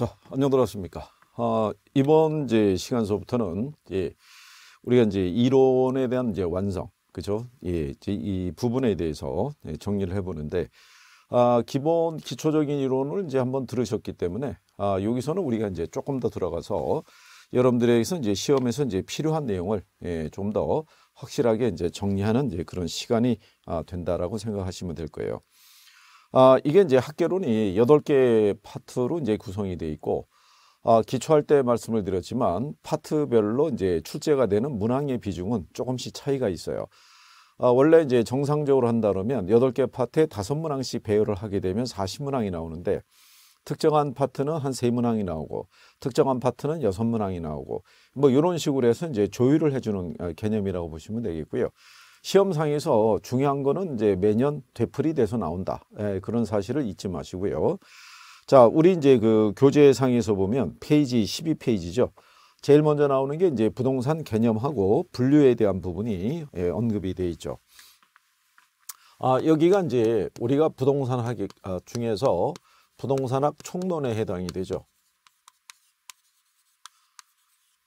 자, 안녕들 하십니까. 아, 이번 이제 시간서부터는 예, 우리가 이제 이론에 대한 이제 완성, 그죠? 예, 이 부분에 대해서 예, 정리를 해보는데, 아, 기본 기초적인 이론을 이제 한번 들으셨기 때문에, 아, 여기서는 우리가 이제 조금 더 들어가서 여러분들에게서 이제 시험에서 이제 필요한 내용을 예, 좀 더 확실하게 이제 정리하는 이제 그런 시간이 아, 된다라고 생각하시면 될 거예요. 아, 이게 이제 학계론이 8덟개 파트로 이제 구성이 돼 있고 아, 기초할 때 말씀을 드렸지만 파트별로 이제 출제가 되는 문항의 비중은 조금씩 차이가 있어요. 아, 원래 이제 정상적으로 한다면 8개 파트에 5 문항씩 배열을 하게 되면 4 0 문항이 나오는데 특정한 파트는 한3 문항이 나오고 특정한 파트는 6 문항이 나오고 뭐 이런 식으로 해서 이제 조율을 해주는 아, 개념이라고 보시면 되겠고요. 시험상에서 중요한 거는 이제 매년 되풀이 돼서 나온다. 예, 그런 사실을 잊지 마시고요. 자, 우리 이제 그 교재상에서 보면 페이지 12페이지죠. 제일 먼저 나오는 게 이제 부동산 개념하고 분류에 대한 부분이 예, 언급이 되어 있죠. 아, 여기가 이제 우리가 부동산학 아, 중에서 부동산학 총론에 해당이 되죠.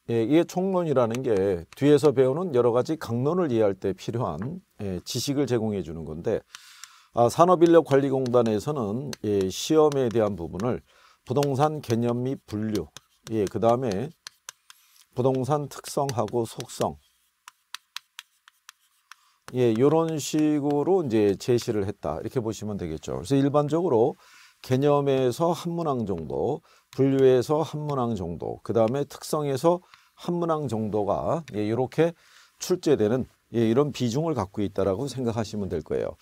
예, 이게 총론이라는 게 뒤에서 배우는 여러 가지 강론을 이해할 때 필요한 예, 지식을 제공해 주는 건데 아, 산업인력관리공단에서는 예, 시험에 대한 부분을 부동산 개념 및 분류, 예, 그 다음에 부동산 특성하고 속성, 예, 이런 식으로 이제 제시를 했다 이렇게 보시면 되겠죠. 그래서 일반적으로 개념에서 한 문항 정도 분류해서 한 문항 정도, 그 다음에 특성에서 한 문항 정도가 예, 이렇게 출제되는 예, 이런 비중을 갖고 있다라고 생각하시면 될 거예요.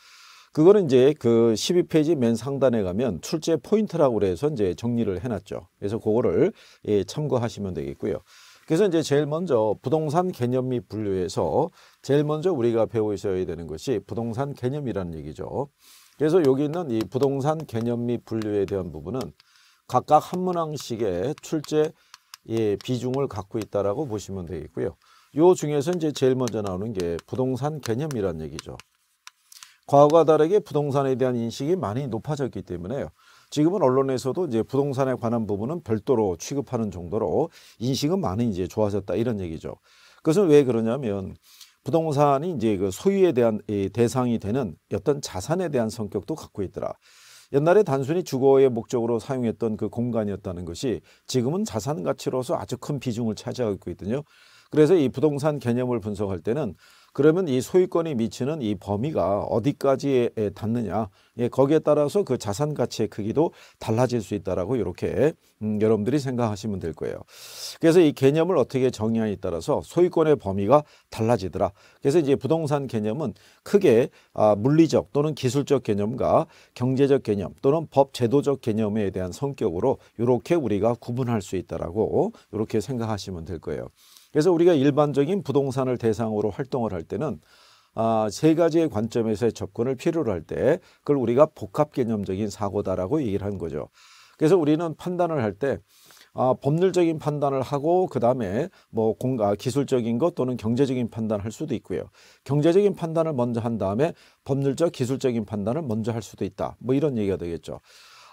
그거는 이제 그 12페이지 맨 상단에 가면 출제 포인트라고 그래서 이제 정리를 해놨죠. 그래서 그거를 예, 참고하시면 되겠고요. 그래서 이제 제일 먼저 부동산 개념 및 분류에서 제일 먼저 우리가 배우 있어야 되는 것이 부동산 개념이라는 얘기죠. 그래서 여기 있는 이 부동산 개념 및 분류에 대한 부분은 각각 한 문항씩의 출제 예, 비중을 갖고 있다라고 보시면 되겠고요. 요 중에서 이제 제일 먼저 나오는 게 부동산 개념이란 얘기죠. 과거와 다르게 부동산에 대한 인식이 많이 높아졌기 때문에요. 지금은 언론에서도 이제 부동산에 관한 부분은 별도로 취급하는 정도로 인식은 많이 이제 좋아졌다 이런 얘기죠. 그것은 왜 그러냐면 부동산이 이제 그 소유에 대한 예, 대상이 되는 어떤 자산에 대한 성격도 갖고 있더라. 옛날에 단순히 주거의 목적으로 사용했던 그 공간이었다는 것이 지금은 자산 가치로서 아주 큰 비중을 차지하고 있거든요. 그래서 이 부동산 개념을 분석할 때는 그러면 이 소유권이 미치는 이 범위가 어디까지 에 닿느냐 예, 거기에 따라서 그 자산 가치의 크기도 달라질 수 있다라고 이렇게 음, 여러분들이 생각하시면 될 거예요. 그래서 이 개념을 어떻게 정의하에 냐 따라서 소유권의 범위가 달라지더라. 그래서 이제 부동산 개념은 크게 아, 물리적 또는 기술적 개념과 경제적 개념 또는 법 제도적 개념에 대한 성격으로 이렇게 우리가 구분할 수 있다라고 이렇게 생각하시면 될 거예요. 그래서 우리가 일반적인 부동산을 대상으로 활동을 할 때는 아, 세 가지의 관점에서의 접근을 필요로 할 때 그걸 우리가 복합 개념적인 사고다라고 얘기를 한 거죠. 그래서 우리는 판단을 할 때 아, 법률적인 판단을 하고 그다음에 뭐 공, 아, 기술적인 것 또는 경제적인 판단을 할 수도 있고요. 경제적인 판단을 먼저 한 다음에 법률적 기술적인 판단을 먼저 할 수도 있다. 뭐 이런 얘기가 되겠죠.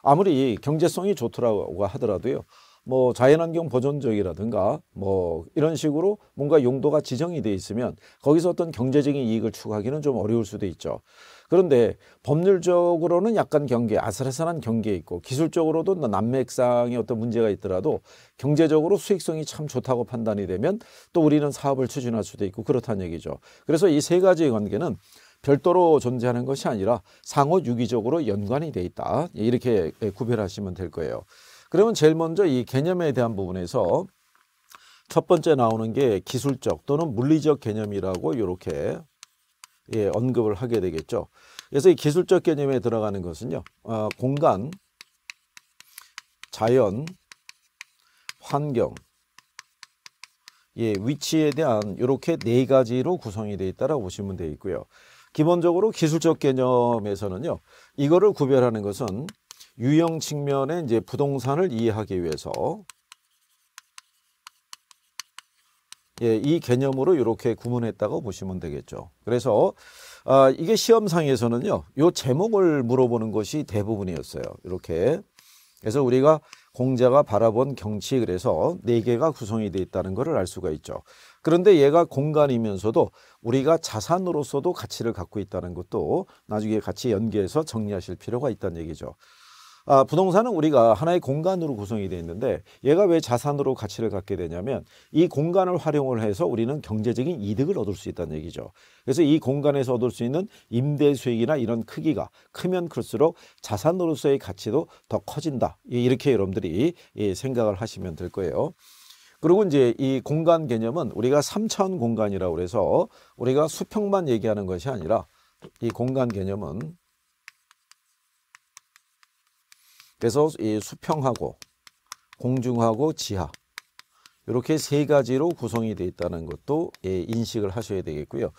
아무리 경제성이 좋더라고 하더라도요. 뭐 자연환경 보존적이라든가 뭐 이런 식으로 뭔가 용도가 지정이 돼 있으면 거기서 어떤 경제적인 이익을 추구하기는 좀 어려울 수도 있죠. 그런데 법률적으로는 약간 경계, 아슬아슬한 경계에 있고 기술적으로도 난맥상의 어떤 문제가 있더라도 경제적으로 수익성이 참 좋다고 판단이 되면 또 우리는 사업을 추진할 수도 있고 그렇다는 얘기죠. 그래서 이 세 가지의 관계는 별도로 존재하는 것이 아니라 상호 유기적으로 연관이 돼 있다. 이렇게 구별하시면 될 거예요. 그러면 제일 먼저 이 개념에 대한 부분에서 첫 번째 나오는 게 기술적 또는 물리적 개념이라고 이렇게 예, 언급을 하게 되겠죠. 그래서 이 기술적 개념에 들어가는 것은요. 어, 공간, 자연, 환경, 예, 위치에 대한 이렇게 네 가지로 구성이 되어 있다라고 보시면 되어 있고요. 기본적으로 기술적 개념에서는요. 이거를 구별하는 것은 유형 측면의 이제 부동산을 이해하기 위해서 예, 이 개념으로 이렇게 구분했다고 보시면 되겠죠. 그래서 아, 이게 시험상에서는요. 요 제목을 물어보는 것이 대부분이었어요. 이렇게. 그래서 우리가 공자가 바라본 경치 그래서 네 개가 구성이 되어 있다는 것을 알 수가 있죠. 그런데 얘가 공간이면서도 우리가 자산으로서도 가치를 갖고 있다는 것도 나중에 같이 연계해서 정리하실 필요가 있다는 얘기죠. 아, 부동산은 우리가 하나의 공간으로 구성이 되어 있는데 얘가 왜 자산으로 가치를 갖게 되냐면 이 공간을 활용을 해서 우리는 경제적인 이득을 얻을 수 있다는 얘기죠. 그래서 이 공간에서 얻을 수 있는 임대 수익이나 이런 크기가 크면 클수록 자산으로서의 가치도 더 커진다. 이렇게 여러분들이 생각을 하시면 될 거예요. 그리고 이제 이 공간 개념은 우리가 3차원 공간이라고 그래서 우리가 수평만 얘기하는 것이 아니라 이 공간 개념은 그래서 이 수평하고 공중하고 지하 이렇게 세 가지로 구성이 되어 있다는 것도 예, 인식을 하셔야 되겠고요.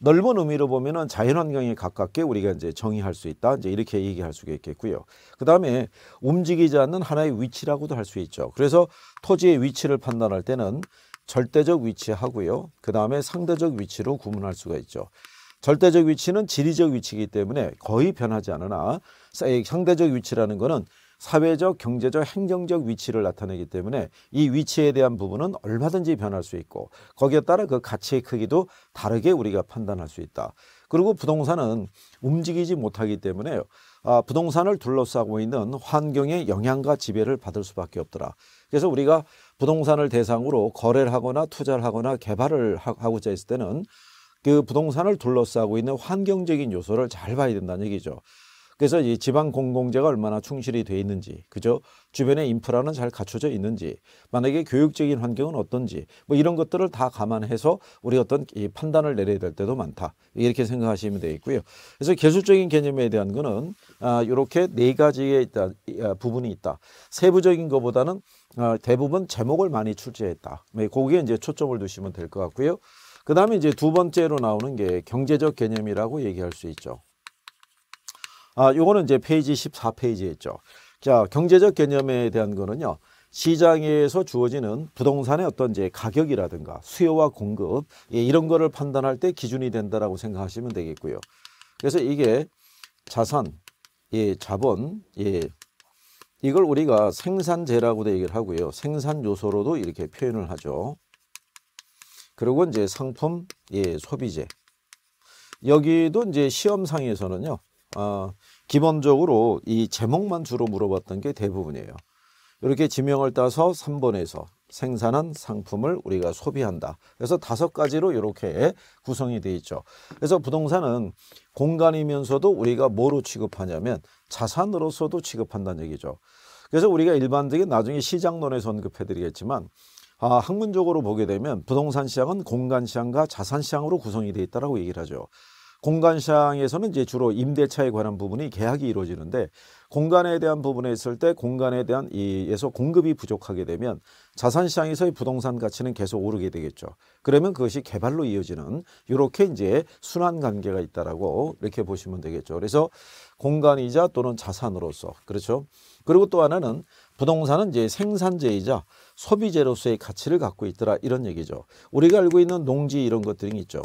넓은 의미로 보면은 자연환경에 가깝게 우리가 이제 정의할 수 있다. 이제 이렇게 얘기할 수가 있겠고요. 그 다음에 움직이지 않는 하나의 위치라고도 할 수 있죠. 그래서 토지의 위치를 판단할 때는 절대적 위치하고요. 그 다음에 상대적 위치로 구분할 수가 있죠. 절대적 위치는 지리적 위치이기 때문에 거의 변하지 않으나 상대적 위치라는 것은 사회적, 경제적, 행정적 위치를 나타내기 때문에 이 위치에 대한 부분은 얼마든지 변할 수 있고 거기에 따라 그 가치의 크기도 다르게 우리가 판단할 수 있다. 그리고 부동산은 움직이지 못하기 때문에 아, 부동산을 둘러싸고 있는 환경의 영향과 지배를 받을 수밖에 없더라. 그래서 우리가 부동산을 대상으로 거래를 하거나 투자를 하거나 개발을 하고자 했을 때는 그 부동산을 둘러싸고 있는 환경적인 요소를 잘 봐야 된다는 얘기죠. 그래서 이 지방 공공재가 얼마나 충실이 돼 있는지, 그죠? 주변의 인프라는 잘 갖춰져 있는지, 만약에 교육적인 환경은 어떤지, 뭐 이런 것들을 다 감안해서 우리 어떤 이 판단을 내려야 될 때도 많다. 이렇게 생각하시면 되겠고요. 그래서 개수적인 개념에 대한 거는 아, 이렇게 네 가지의 있다, 아, 부분이 있다. 세부적인 것보다는 아, 대부분 제목을 많이 출제했다. 네, 거기에 이제 초점을 두시면 될 것 같고요. 그 다음에 이제 두 번째로 나오는 게 경제적 개념이라고 얘기할 수 있죠. 아, 요거는 이제 페이지 14페이지에 있죠. 자, 경제적 개념에 대한 거는요. 시장에서 주어지는 부동산의 어떤 이제 가격이라든가 수요와 공급 예, 이런 거를 판단할 때 기준이 된다라고 생각하시면 되겠고요. 그래서 이게 자산, 예, 자본, 예, 이걸 우리가 생산재라고도 얘기를 하고요. 생산 요소로도 이렇게 표현을 하죠. 그리고 이제 상품, 예, 소비재. 여기도 이제 시험상에서는요. 어, 기본적으로 이 제목만 주로 물어봤던 게 대부분이에요. 이렇게 지명을 따서 3번에서 생산한 상품을 우리가 소비한다. 그래서 다섯 가지로 이렇게 구성이 되어 있죠. 그래서 부동산은 공간이면서도 우리가 뭐로 취급하냐면 자산으로서도 취급한다는 얘기죠. 그래서 우리가 일반적인 나중에 시장론에서 언급해 드리겠지만 아, 학문적으로 보게 되면 부동산 시장은 공간 시장과 자산 시장으로 구성이 되어 있다라고 얘기를 하죠. 공간시장에서는 이제 주로 임대차에 관한 부분이 계약이 이루어지는데 공간에 대한 부분에 있을 때 공간에 대한 이에서 공급이 부족하게 되면 자산 시장에서의 부동산 가치는 계속 오르게 되겠죠. 그러면 그것이 개발로 이어지는 이렇게 이제 순환 관계가 있다라고 이렇게 보시면 되겠죠. 그래서 공간이자 또는 자산으로서 그렇죠. 그리고 또 하나는 부동산은 이제 생산재이자 소비재로서의 가치를 갖고 있더라 이런 얘기죠. 우리가 알고 있는 농지 이런 것들이 있죠.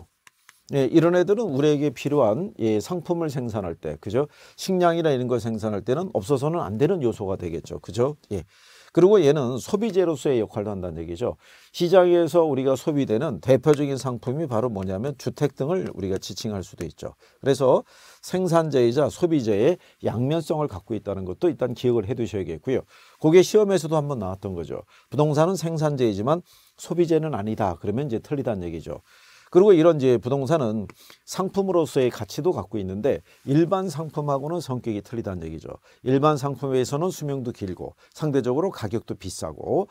예, 이런 애들은 우리에게 필요한 예, 상품을 생산할 때, 그죠? 식량이나 이런 걸 생산할 때는 없어서는 안 되는 요소가 되겠죠. 그죠? 예. 그리고 얘는 소비재로서의 역할도 한다는 얘기죠. 시장에서 우리가 소비되는 대표적인 상품이 바로 뭐냐면 주택 등을 우리가 지칭할 수도 있죠. 그래서 생산재이자 소비재의 양면성을 갖고 있다는 것도 일단 기억을 해 두셔야겠고요. 그게 시험에서도 한번 나왔던 거죠. 부동산은 생산재이지만 소비재는 아니다. 그러면 이제 틀리다는 얘기죠. 그리고 이런 이제 부동산은 상품으로서의 가치도 갖고 있는데 일반 상품하고는 성격이 틀리다는 얘기죠. 일반 상품에서는 수명도 길고 상대적으로 가격도 비싸고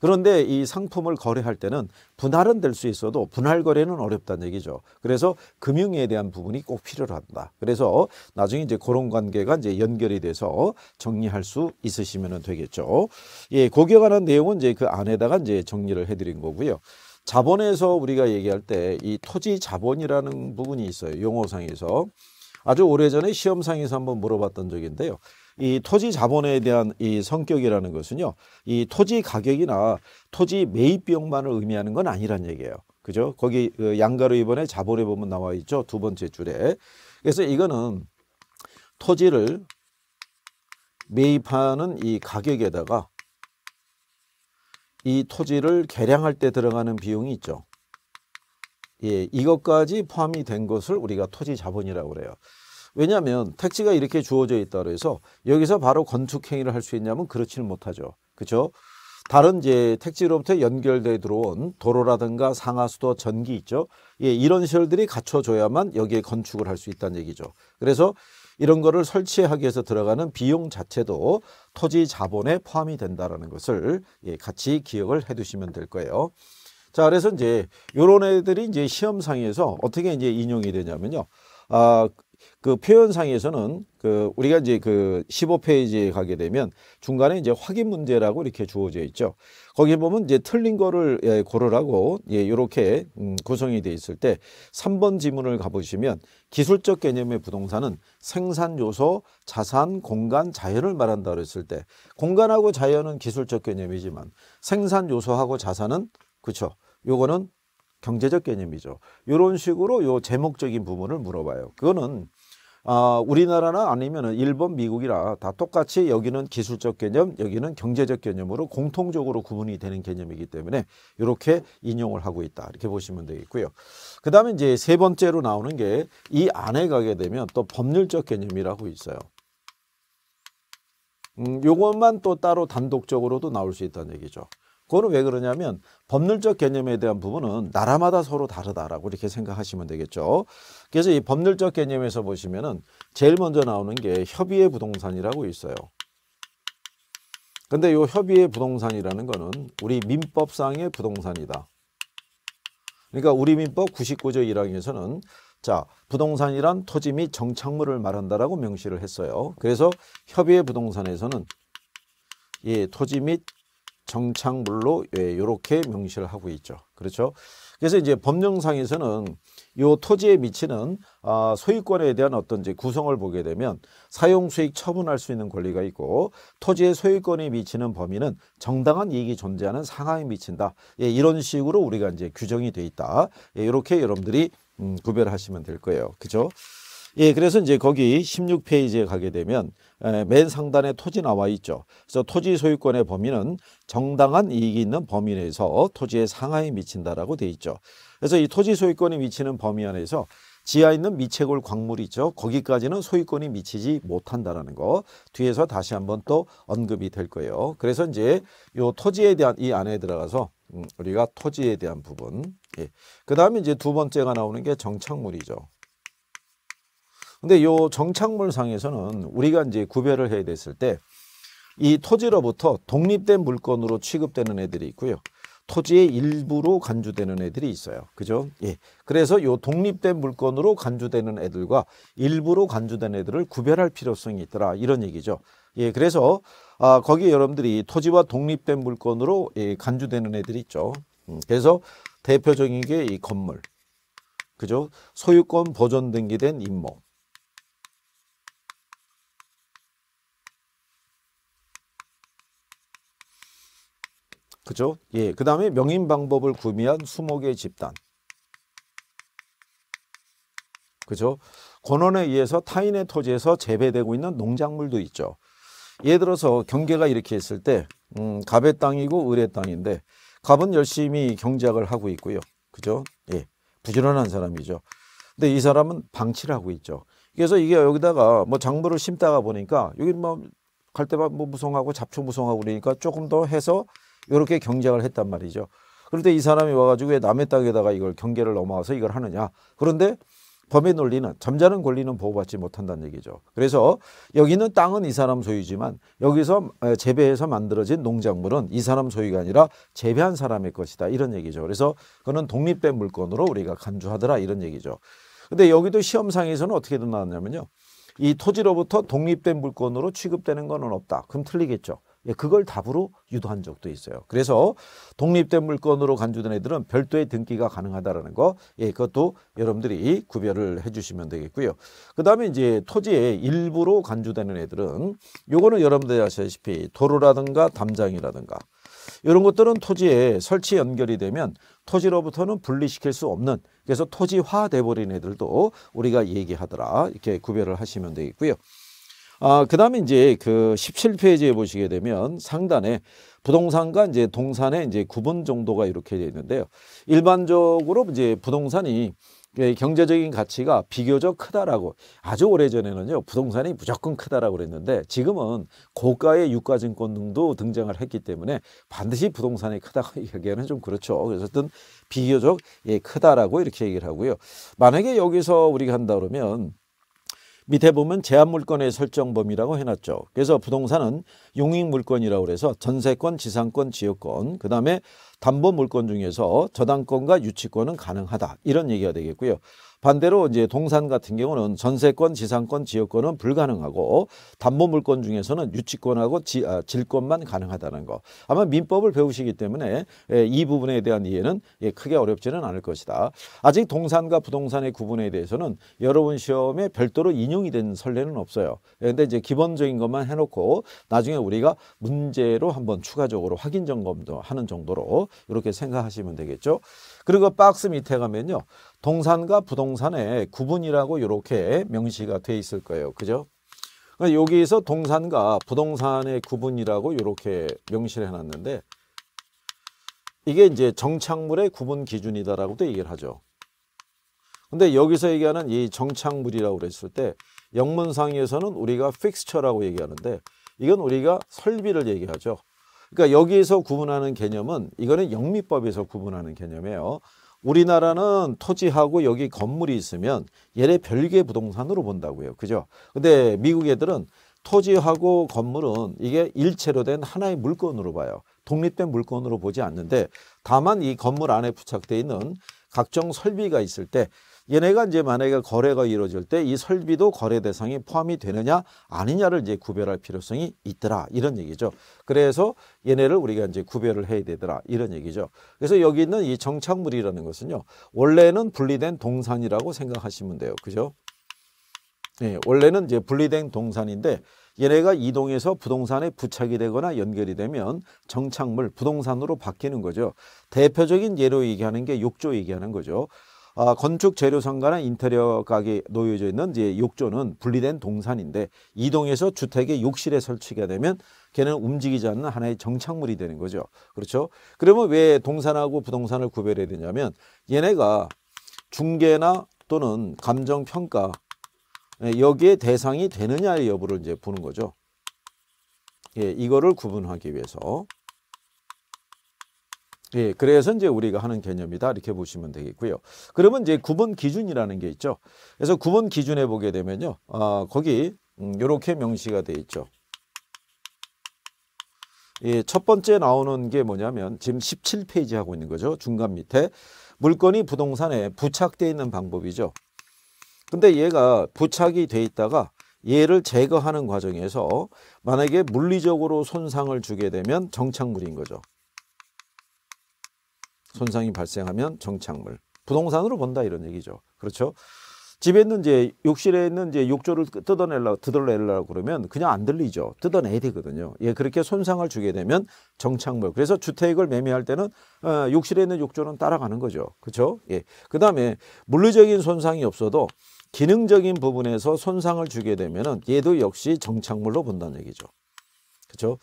그런데 이 상품을 거래할 때는 분할은 될 수 있어도 분할 거래는 어렵다는 얘기죠. 그래서 금융에 대한 부분이 꼭 필요하다. 그래서 나중에 이제 그런 관계가 이제 연결이 돼서 정리할 수 있으시면 되겠죠. 예, 고격하는 내용은 이제 그 안에다가 이제 정리를 해드린 거고요. 자본에서 우리가 얘기할 때 이 토지 자본이라는 부분이 있어요. 용어상에서. 아주 오래전에 시험상에서 한번 물어봤던 적인데요. 이 토지 자본에 대한 이 성격이라는 것은요. 이 토지 가격이나 토지 매입 비용만을 의미하는 건 아니란 얘기예요. 그죠? 거기 그 양가로 이번에 자본에 보면 나와 있죠. 두 번째 줄에. 그래서 이거는 토지를 매입하는 이 가격에다가 이 토지를 개량할 때 들어가는 비용이 있죠. 예, 이것까지 포함이 된 것을 우리가 토지 자본이라고 그래요. 왜냐하면 택지가 이렇게 주어져 있다 그래서 여기서 바로 건축 행위를 할 수 있냐면 그렇지는 못하죠. 그렇죠? 다른 이제 택지로부터 연결돼 들어온 도로라든가 상하수도 전기 있죠. 예, 이런 시설들이 갖춰져야만 여기에 건축을 할 수 있다는 얘기죠. 그래서 이런 거를 설치하기 위해서 들어가는 비용 자체도 토지 자본에 포함이 된다라는 것을 예, 같이 기억을 해 두시면 될 거예요. 자, 그래서 이제 요런 애들이 이제 시험상에서 어떻게 이제 인용이 되냐면요. 아, 그 표현상에서는 그 우리가 이제 그 15페이지에 가게 되면 중간에 이제 확인 문제라고 이렇게 주어져 있죠. 거기 보면 이제 틀린 거를 예, 고르라고 예, 이렇게 음, 구성이 돼 있을 때 3번 지문을 가보시면 기술적 개념의 부동산은 생산 요소, 자산, 공간, 자연을 말한다 그랬을 때 공간하고 자연은 기술적 개념이지만 생산 요소하고 자산은 그렇죠. 요거는 경제적 개념이죠. 이런 식으로 요 제목적인 부분을 물어봐요. 그거는 아, 우리나라나 아니면 일본, 미국이라 다 똑같이 여기는 기술적 개념, 여기는 경제적 개념으로 공통적으로 구분이 되는 개념이기 때문에 이렇게 인용을 하고 있다. 이렇게 보시면 되겠고요. 그 다음에 이제 세 번째로 나오는 게 이 안에 가게 되면 또 법률적 개념이라고 있어요. 음, 요것만 또 따로 단독적으로도 나올 수 있다는 얘기죠. 그거는 왜 그러냐면 법률적 개념에 대한 부분은 나라마다 서로 다르다라고 이렇게 생각하시면 되겠죠. 그래서 이 법률적 개념에서 보시면은 제일 먼저 나오는 게 협의의 부동산이라고 있어요. 근데 요 협의의 부동산이라는 거는 우리 민법상의 부동산이다. 그러니까 우리 민법 99조 1항에서는 자 부동산이란 토지 및 정착물을 말한다라고 명시를 했어요. 그래서 협의의 부동산에서는 이 토지 및 정착물로 이렇게 예, 명시를 하고 있죠. 그렇죠? 그래서 이제 법령상에서는 이 토지에 미치는 아, 소유권에 대한 어떤 이제 구성을 보게 되면 사용 수익 처분할 수 있는 권리가 있고 토지의 소유권에 미치는 범위는 정당한 이익이 존재하는 상황에 미친다. 예, 이런 식으로 우리가 이제 규정이 돼 있다. 예, 이렇게 여러분들이 음, 구별하시면 될 거예요. 그죠? 예, 그래서 이제 거기 16페이지에 가게 되면 에, 맨 상단에 토지 나와 있죠. 그래서 토지 소유권의 범위는 정당한 이익이 있는 범위 내에서 토지의 상하에 미친다라고 돼 있죠. 그래서 이 토지 소유권이 미치는 범위 안에서 지하에 있는 미채골 광물이 있죠. 거기까지는 소유권이 미치지 못한다라는 거 뒤에서 다시 한번 또 언급이 될 거예요. 그래서 이제 요 토지에 대한 이 안에 들어가서 음, 우리가 토지에 대한 부분. 예. 그 다음에 이제 두 번째가 나오는 게 정착물이죠. 근데 요 정착물상에서는 우리가 이제 구별을 해야 됐을 때 이 토지로부터 독립된 물건으로 취급되는 애들이 있고요. 토지의 일부로 간주되는 애들이 있어요. 그죠? 예. 그래서 요 독립된 물건으로 간주되는 애들과 일부로 간주된 애들을 구별할 필요성이 있더라. 이런 얘기죠. 예. 그래서 아, 거기 여러분들이 토지와 독립된 물건으로 예, 간주되는 애들이 있죠. 음, 그래서 대표적인 게 이 건물. 그죠? 소유권 보존 등기된 임목 그죠? 예. 그 다음에 명인 방법을 구미한 수목의 집단. 그죠? 권원에 의해서 타인의 토지에서 재배되고 있는 농작물도 있죠. 예를 들어서 경계가 이렇게 있을 때, 음, 갑의 땅이고 을의 땅인데, 갑은 열심히 경작을 하고 있고요. 그죠? 예. 부지런한 사람이죠. 근데 이 사람은 방치를 하고 있죠. 그래서 이게 여기다가 뭐 작물을 심다가 보니까 여기 뭐 갈대밭 뭐 무성하고 잡초 무성하고 그러니까 조금 더 해서 이렇게 경쟁을 했단 말이죠. 그런데이 사람이 와가지고 왜 남의 땅에다가 이걸 경계를 넘어와서 이걸 하느냐. 그런데 범의 논리는 잠자는 권리는 보호받지 못한다는 얘기죠. 그래서 여기는 땅은 이 사람 소유지만 여기서 재배해서 만들어진 농작물은 이 사람 소유가 아니라 재배한 사람의 것이다 이런 얘기죠. 그래서 그는 독립된 물건으로 우리가 간주하더라 이런 얘기죠. 근데 여기도 시험상에서는 어떻게 나왔냐면요. 이 토지로부터 독립된 물건으로 취급되는 것은 없다. 그럼 틀리겠죠. 예, 그걸 답으로 유도한 적도 있어요. 그래서 독립된 물건으로 간주된 애들은 별도의 등기가 가능하다라는 거, 예, 그것도 여러분들이 구별을 해주시면 되겠고요. 그 다음에 이제 토지의 일부로 간주되는 애들은 요거는 여러분들이 아시다시피 도로라든가 담장이라든가 이런 것들은 토지에 설치 연결이 되면 토지로부터는 분리시킬 수 없는 그래서 토지화 돼버린 애들도 우리가 얘기하더라 이렇게 구별을 하시면 되겠고요. 아, 그 다음에 이제 그 17페이지에 보시게 되면 상단에 부동산과 이제 동산의 이제 구분 정도가 이렇게 되어 있는데요. 일반적으로 이제 부동산이 예, 경제적인 가치가 비교적 크다라고 아주 오래전에는요 부동산이 무조건 크다라고 그랬는데 지금은 고가의 유가증권 등도 등장을 했기 때문에 반드시 부동산이 크다고 얘기하는 좀 그렇죠 그래서 어쨌든 비교적 예, 크다라고 이렇게 얘기를 하고요 만약에 여기서 우리가 한다 그러면 밑에 보면 제한물권의 설정 범위라고 해놨죠. 그래서 부동산은 용익물권이라고 해서 전세권, 지상권, 지역권, 그 다음에 담보물권 중에서 저당권과 유치권은 가능하다. 이런 얘기가 되겠고요. 반대로 이제 동산 같은 경우는 전세권, 지상권, 지역권은 불가능하고 담보 물권 중에서는 유치권하고 지, 아, 질권만 가능하다는 거. 아마 민법을 배우시기 때문에 예, 이 부분에 대한 이해는 예, 크게 어렵지는 않을 것이다. 아직 동산과 부동산의 구분에 대해서는 여러분 시험에 별도로 인용이 된선례는 없어요. 그런데 예, 이제 기본적인 것만 해놓고 나중에 우리가 문제로 한번 추가적으로 확인 점검도 하는 정도로 이렇게 생각하시면 되겠죠. 그리고 박스 밑에 가면요. 동산과 부동산의 구분이라고 이렇게 명시가 돼 있을 거예요. 그죠? 그러니까 여기에서 동산과 부동산의 구분이라고 이렇게 명시를 해놨는데 이게 이제 정착물의 구분 기준이다라고도 얘기를 하죠. 근데 여기서 얘기하는 이 정착물이라고 그랬을 때 영문상에서는 우리가 픽스처라고 얘기하는데 이건 우리가 설비를 얘기하죠. 그러니까 여기에서 구분하는 개념은 이거는 영미법에서 구분하는 개념이에요. 우리나라는 토지하고 여기 건물이 있으면 얘네 별개 부동산으로 본다고요. 해 그죠? 근데 미국 애들은 토지하고 건물은 이게 일체로 된 하나의 물건으로 봐요. 독립된 물건으로 보지 않는데 다만 이 건물 안에 부착되어 있는 각종 설비가 있을 때 얘네가 이제 만약에 거래가 이루어질 때 이 설비도 거래 대상이 포함이 되느냐 아니냐를 이제 구별할 필요성이 있더라 이런 얘기죠. 그래서 얘네를 우리가 이제 구별을 해야 되더라 이런 얘기죠. 그래서 여기 있는 이 정착물이라는 것은요. 원래는 분리된 동산이라고 생각하시면 돼요. 그죠? 예, 원래는 이제 분리된 동산인데 얘네가 이동해서 부동산에 부착이 되거나 연결이 되면 정착물 부동산으로 바뀌는 거죠. 대표적인 예로 얘기하는 게 욕조 얘기하는 거죠. 아, 건축 재료 상가나 인테리어 가게 놓여져 있는 이제 욕조는 분리된 동산인데 이동해서 주택의 욕실에 설치가 되면 걔는 움직이지 않는 하나의 정착물이 되는 거죠. 그렇죠? 그러면 왜 동산하고 부동산을 구별해야 되냐면 얘네가 중개나 또는 감정 평가 예, 여기에 대상이 되느냐의 여부를 이제 보는 거죠. 예, 이거를 구분하기 위해서 예, 그래서 이제 우리가 하는 개념이다 이렇게 보시면 되겠고요. 그러면 이제 구분 기준이라는 게 있죠. 그래서 구분 기준에 보게 되면요, 아, 거기 이렇게 음, 명시가 돼 있죠. 예, 첫 번째 나오는 게 뭐냐면 지금 17페이지 하고 있는 거죠. 중간 밑에 물건이 부동산에 부착돼 있는 방법이죠. 근데 얘가 부착이 돼 있다가 얘를 제거하는 과정에서 만약에 물리적으로 손상을 주게 되면 정착물인 거죠. 손상이 발생하면 정착물. 부동산으로 본다 이런 얘기죠. 그렇죠? 집에 있는 이제 욕실에 있는 이제 욕조를 뜯어내려고 뜯어내려고 그러면 그냥 안 들리죠. 뜯어내야 되거든요. 예, 그렇게 손상을 주게 되면 정착물. 그래서 주택을 매매할 때는 어, 욕실에 있는 욕조는 따라가는 거죠. 그렇죠? 예. 그다음에 물리적인 손상이 없어도 기능적인 부분에서 손상을 주게 되면은 얘도 역시 정착물로 본다는 얘기죠. 그렇죠?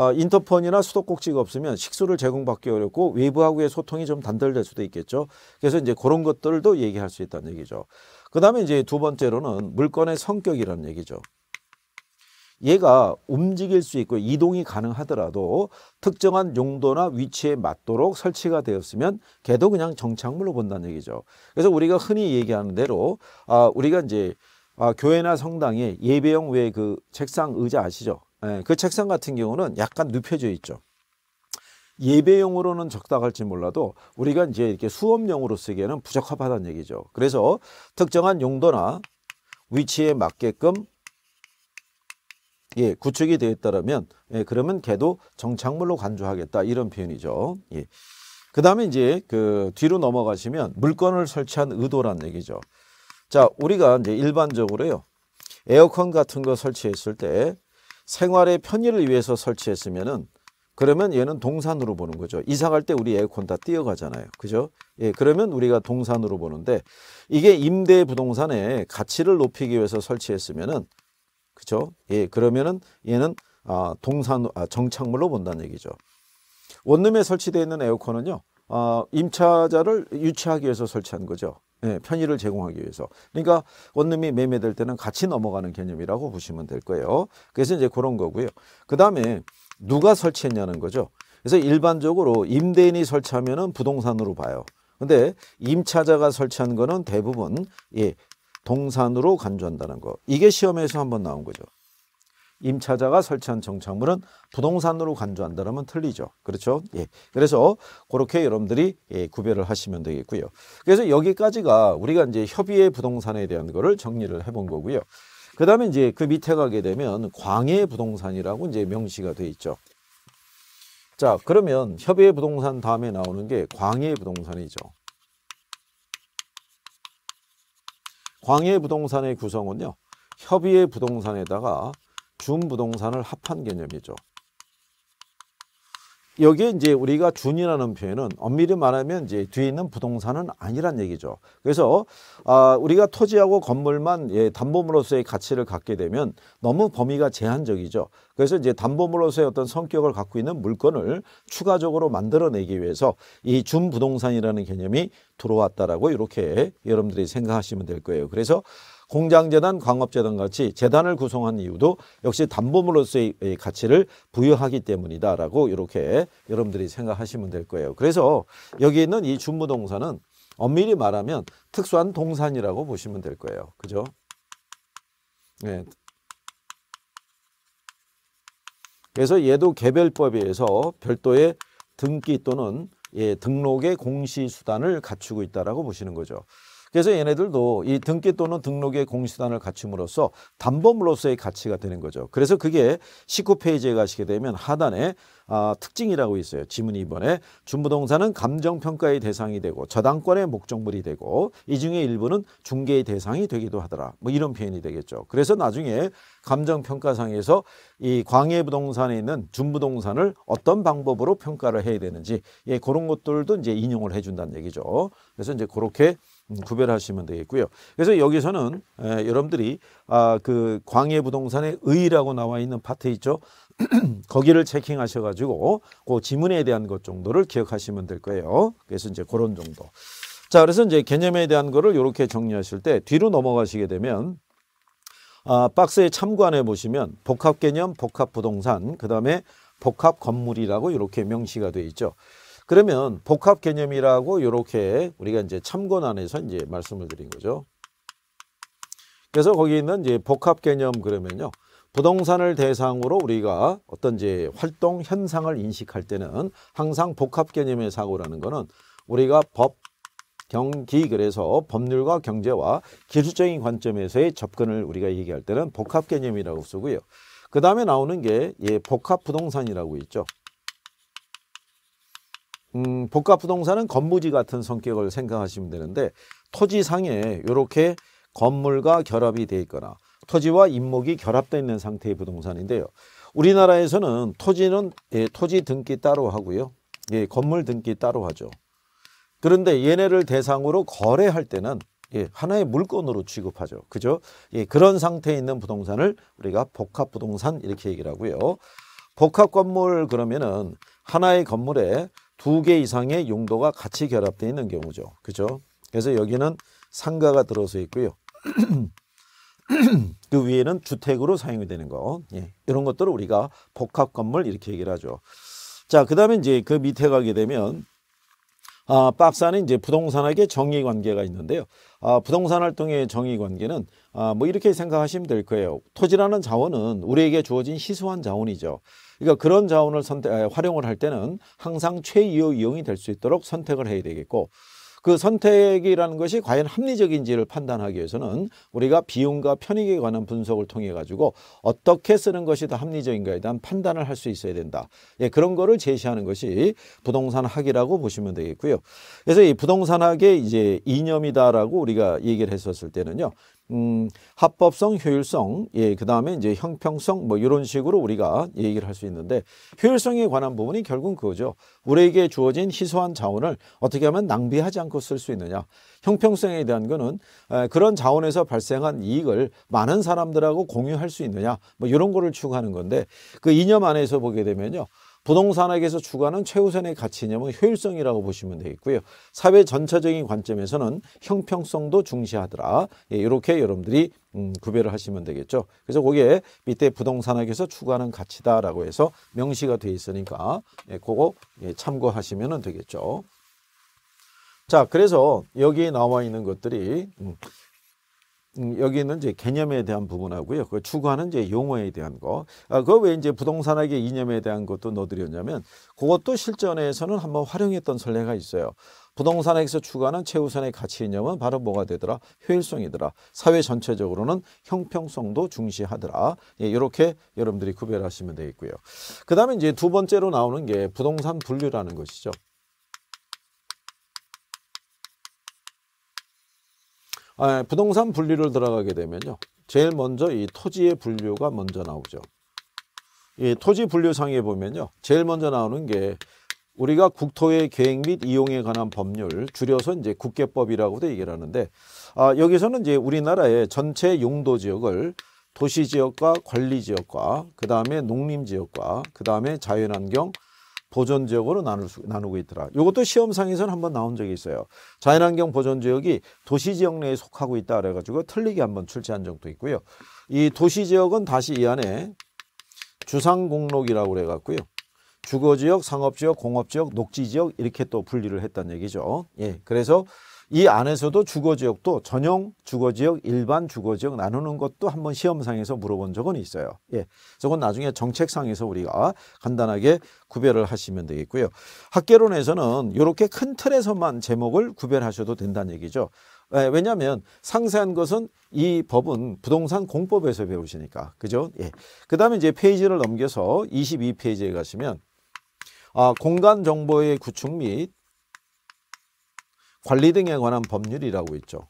어, 인터폰이나 수도꼭지가 없으면 식수를 제공받기 어렵고 외부하고의 소통이 좀 단절될 수도 있겠죠. 그래서 이제 그런 것들도 얘기할 수 있다는 얘기죠. 그 다음에 이제 두 번째로는 물건의 성격이라는 얘기죠. 얘가 움직일 수 있고 이동이 가능하더라도 특정한 용도나 위치에 맞도록 설치가 되었으면 걔도 그냥 정착물로 본다는 얘기죠. 그래서 우리가 흔히 얘기하는 대로 아, 우리가 이제 아, 교회나 성당에 예배용 외 그 책상 의자 아시죠? 예, 그 책상 같은 경우는 약간 눕혀져 있죠. 예배용으로는 적당할지 몰라도 우리가 이제 이렇게 수업용으로 쓰기에는 부적합하다는 얘기죠. 그래서 특정한 용도나 위치에 맞게끔 예, 구축이 되어 있다면 예, 그러면 걔도 정착물로 간주하겠다 이런 표현이죠. 예. 그 다음에 이제 그 뒤로 넘어가시면 물건을 설치한 의도란 얘기죠. 자, 우리가 이제 일반적으로요. 에어컨 같은 거 설치했을 때 생활의 편의를 위해서 설치했으면은 그러면 얘는 동산으로 보는 거죠. 이사 갈 때 우리 에어컨 다띄어가잖아요 그죠? 예, 그러면 우리가 동산으로 보는데 이게 임대 부동산의 가치를 높이기 위해서 설치했으면은 그죠? 예, 그러면은 얘는 아, 동산 아, 정착물로 본다는 얘기죠. 원룸에 설치되어 있는 에어컨은요. 아, 임차자를 유치하기 위해서 설치한 거죠. 예, 편의를 제공하기 위해서. 그러니까 원룸이 매매될 때는 같이 넘어가는 개념이라고 보시면 될 거예요. 그래서 이제 그런 거고요. 그 다음에 누가 설치했냐는 거죠. 그래서 일반적으로 임대인이 설치하면 부동산으로 봐요. 근데 임차자가 설치한 거는 대부분 예, 동산으로 간주한다는 거. 이게 시험에서 한번 나온 거죠. 임차자가 설치한 정착물은 부동산으로 간주한다라면 틀리죠. 그렇죠? 예. 그래서 그렇게 여러분들이 예, 구별을 하시면 되겠고요. 그래서 여기까지가 우리가 이제 협의의 부동산에 대한 거를 정리를 해본 거고요. 그다음에 이제 그 밑에 가게 되면 광해 부동산이라고 이제 명시가 돼 있죠. 자, 그러면 협의의 부동산 다음에 나오는 게 광해 부동산이죠. 광해 부동산의 구성은요. 협의의 부동산에다가 준부동산을 합한 개념이죠. 여기에 이제 우리가 준이라는 표현은 엄밀히 말하면 이제 뒤에 있는 부동산은 아니란 얘기죠. 그래서 아, 우리가 토지하고 건물만 예, 담보물로서의 가치를 갖게 되면 너무 범위가 제한적이죠. 그래서 이제 담보물로서의 어떤 성격을 갖고 있는 물건을 추가적으로 만들어내기 위해서 이 준부동산이라는 개념이 들어왔다라고 이렇게 여러분들이 생각하시면 될 거예요. 그래서 공장재단, 광업재단 같이 재단을 구성한 이유도 역시 담보물로서의 가치를 부여하기 때문이다라고 이렇게 여러분들이 생각하시면 될 거예요. 그래서 여기 있는 이 준무동산은 엄밀히 말하면 특수한 동산이라고 보시면 될 거예요. 그죠? 네. 그래서 얘도 개별법에 의해서 별도의 등기 또는 예, 등록의 공시수단을 갖추고 있다라고 보시는 거죠. 그래서 얘네들도 이 등기 또는 등록의 공시단을 갖춤으로써 담보물로서의 가치가 되는 거죠. 그래서 그게 19페이지에 가시게 되면 하단에 아, 특징이라고 있어요. 지문 2번에 준부동산은 감정평가의 대상이 되고 저당권의 목적물이 되고 이 중에 일부는 중개의 대상이 되기도 하더라. 뭐 이런 표현이 되겠죠. 그래서 나중에 감정평가상에서 이 광해부동산에 있는 준부동산을 어떤 방법으로 평가를 해야 되는지 예, 그런 것들도 이제 인용을 해준다는 얘기죠. 그래서 이제 그렇게 구별하시면 되겠고요. 그래서 여기서는 에, 여러분들이 아, 그 광해 부동산의 의라고 나와 있는 파트 있죠. 거기를 체킹하셔가지고 그 지문에 대한 것 정도를 기억하시면 될 거예요. 그래서 이제 그런 정도. 자, 그래서 이제 개념에 대한 거를 이렇게 정리하실 때 뒤로 넘어가시게 되면 아, 박스에 참고안에 보시면 복합 개념, 복합 부동산, 그 다음에 복합 건물이라고 이렇게 명시가 되어 있죠. 그러면 복합 개념이라고 이렇게 우리가 이제 참고난에서 이제 말씀을 드린 거죠. 그래서 거기 있는 이제 복합 개념 그러면요. 부동산을 대상으로 우리가 어떤 이제 활동 현상을 인식할 때는 항상 복합 개념의 사고라는 거는 우리가 법, 경기 그래서 법률과 경제와 기술적인 관점에서의 접근을 우리가 얘기할 때는 복합 개념이라고 쓰고요. 그 다음에 나오는 게 예, 복합 부동산이라고 있죠. 음, 복합 부동산은 건무지 같은 성격을 생각하시면 되는데 토지상에 이렇게 건물과 결합이 돼 있거나 토지와 임목이 결합되어 있는 상태의 부동산인데요. 우리나라에서는 토지는 예, 토지 등기 따로 하고요. 예, 건물 등기 따로 하죠. 그런데 얘네를 대상으로 거래할 때는 예, 하나의 물건으로 취급하죠. 그죠? 예, 그런 상태에 있는 부동산을 우리가 복합 부동산 이렇게 얘기를 하고요. 복합 건물 그러면은 하나의 건물에 두개 이상의 용도가 같이 결합되어 있는 경우죠. 그죠? 그래서 여기는 상가가 들어서 있고요. 그 위에는 주택으로 사용이 되는 거. 예. 이런 것들을 우리가 복합 건물 이렇게 얘기를 하죠. 자, 그다음에 이제 그 밑에 가게 되면 아, 박스 안에 이제 부동산에게 정의 관계가 있는데요. 아, 부동산 활동의 정의 관계는 아, 뭐 이렇게 생각하시면 될 거예요. 토지라는 자원은 우리에게 주어진 희소한 자원이죠. 그러니까 그런 자원을 선택, 아, 활용을 할 때는 항상 최이호 이용이 될 수 있도록 선택을 해야 되겠고 그 선택이라는 것이 과연 합리적인지를 판단하기 위해서는 우리가 비용과 편익에 관한 분석을 통해 가지고 어떻게 쓰는 것이 더 합리적인가에 대한 판단을 할 수 있어야 된다. 예, 그런 거를 제시하는 것이 부동산학이라고 보시면 되겠고요. 그래서 이 부동산학의 이제 이념이다라고 우리가 얘기를 했었을 때는요. 음, 합법성, 효율성, 예, 그 다음에 이제 형평성 뭐 이런 식으로 우리가 얘기를 할 수 있는데 효율성에 관한 부분이 결국은 그거죠. 우리에게 주어진 희소한 자원을 어떻게 하면 낭비하지 않고 쓸 수 있느냐. 형평성에 대한 거는 에, 그런 자원에서 발생한 이익을 많은 사람들하고 공유할 수 있느냐. 뭐 이런 거를 추구하는 건데 그 이념 안에서 보게 되면요. 부동산학에서 추구하는 최우선의 가치 개념은 효율성이라고 보시면 되겠고요. 사회 전체적인 관점에서는 형평성도 중시하더라. 예, 이렇게 여러분들이 음, 구별을 하시면 되겠죠. 그래서 거기에 밑에 부동산학에서 추구하는 가치다라고 해서 명시가 되어 있으니까 예, 그거 예, 참고하시면 되겠죠. 자, 그래서 여기에 나와 있는 것들이 음, 음, 여기는 이제 개념에 대한 부분하고요. 그 추구하는 이제 용어에 대한 거. 아, 그 외에 이제 부동산학의 이념에 대한 것도 넣어드렸냐면 그것도 실전에서는 한번 활용했던 설례가 있어요. 부동산학에서 추구하는 최우선의 가치 이념은 바로 뭐가 되더라? 효율성이더라. 사회 전체적으로는 형평성도 중시하더라. 예, 이렇게 여러분들이 구별하시면 되겠고요. 그 다음에 이제 두 번째로 나오는 게 부동산 분류라는 것이죠. 아, 부동산 분류를 들어가게 되면요. 제일 먼저 이 토지의 분류가 먼저 나오죠. 이 토지 분류상에 보면요. 제일 먼저 나오는 게 우리가 국토의 계획 및 이용에 관한 법률 줄여서 이제 국계법이라고도 얘기를 하는데 아, 여기서는 이제 우리나라의 전체 용도 지역을 도시 지역과 관리 지역과 그다음에 농림 지역과 그다음에 자연환경 보존 지역으로 나눌 수, 나누고 있더라. 이것도 시험상에서는 한번 나온 적이 있어요. 자연환경 보존 지역이 도시 지역 내에 속하고 있다 그래가지고 틀리게 한번 출제한 적도 있고요. 이 도시 지역은 다시 이 안에 주상 공록이라고 그래갖고요. 주거 지역, 상업 지역, 공업 지역, 녹지 지역 이렇게 또 분리를 했단 얘기죠. 예, 그래서 이 안에서도 주거지역도 전용 주거지역, 일반 주거지역 나누는 것도 한번 시험상에서 물어본 적은 있어요. 예, 저건 나중에 정책상에서 우리가 간단하게 구별을 하시면 되겠고요. 학계론에서는 이렇게 큰 틀에서만 제목을 구별하셔도 된다는 얘기죠. 예, 왜냐하면 상세한 것은 이 법은 부동산 공법에서 배우시니까 그죠? 예. 그 다음에 이제 페이지를 넘겨서 22페이지에 가시면 아, 공간 정보의 구축 및 관리 등에 관한 법률이라고 있죠.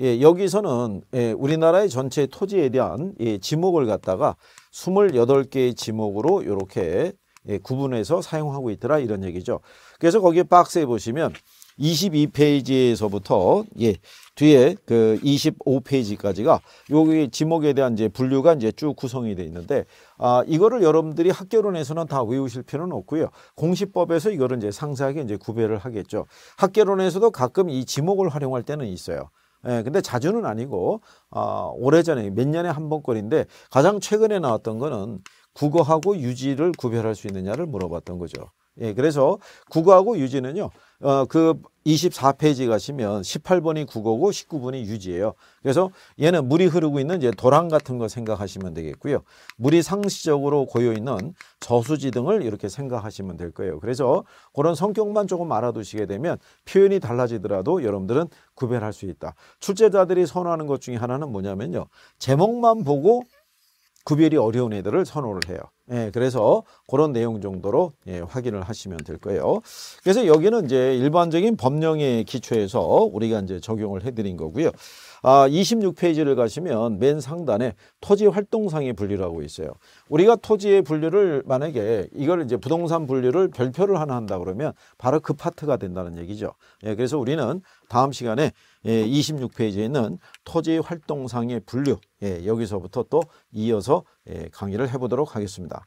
예, 여기서는 예, 우리나라의 전체 토지에 대한 예, 지목을 갖다가 28개의 지목으로 이렇게 예, 구분해서 사용하고 있더라 이런 얘기죠. 그래서 거기에 박스에 보시면 22페이지에서부터 예, 뒤에 그 25페이지까지가 여기 지목에 대한 이제 분류가 이제 쭉 구성이 되어 있는데 아 이거를 여러분들이 학계론에서는 다 외우실 필요는 없고요. 공시법에서 이거를 이제 상세하게 이제 구별을 하겠죠. 학계론에서도 가끔 이 지목을 활용할 때는 있어요. 예, 근데 자주는 아니고 아 오래전에 몇 년에 한 번꼴인데 가장 최근에 나왔던 거는 국어하고 유지를 구별할 수 있느냐를 물어봤던 거죠. 예, 그래서 국어하고 유지는요. 어, 그 24페이지 가시면 18번이 국어고 19번이 유지예요. 그래서 얘는 물이 흐르고 있는 이제 도랑 같은 거 생각하시면 되겠고요. 물이 상시적으로 고여 있는 저수지 등을 이렇게 생각하시면 될 거예요. 그래서 그런 성격만 조금 알아두시게 되면 표현이 달라지더라도 여러분들은 구별할 수 있다. 출제자들이 선호하는 것 중에 하나는 뭐냐면요. 제목만 보고 구별이 어려운 애들을 선호를 해요. 예, 그래서 그런 내용 정도로 예, 확인을 하시면 될 거예요. 그래서 여기는 이제 일반적인 법령의 기초에서 우리가 이제 적용을 해드린 거고요. 아, 26페이지를 가시면 맨 상단에 토지 활동상의 분류라고 있어요. 우리가 토지의 분류를 만약에 이걸 이제 부동산 분류를 별표를 하나 한다 그러면 바로 그 파트가 된다는 얘기죠. 예, 그래서 우리는 다음 시간에 26페이지에는 예, 토지 활동상의 분류 예, 여기서부터 또 이어서 예, 강의를 해보도록 하겠습니다.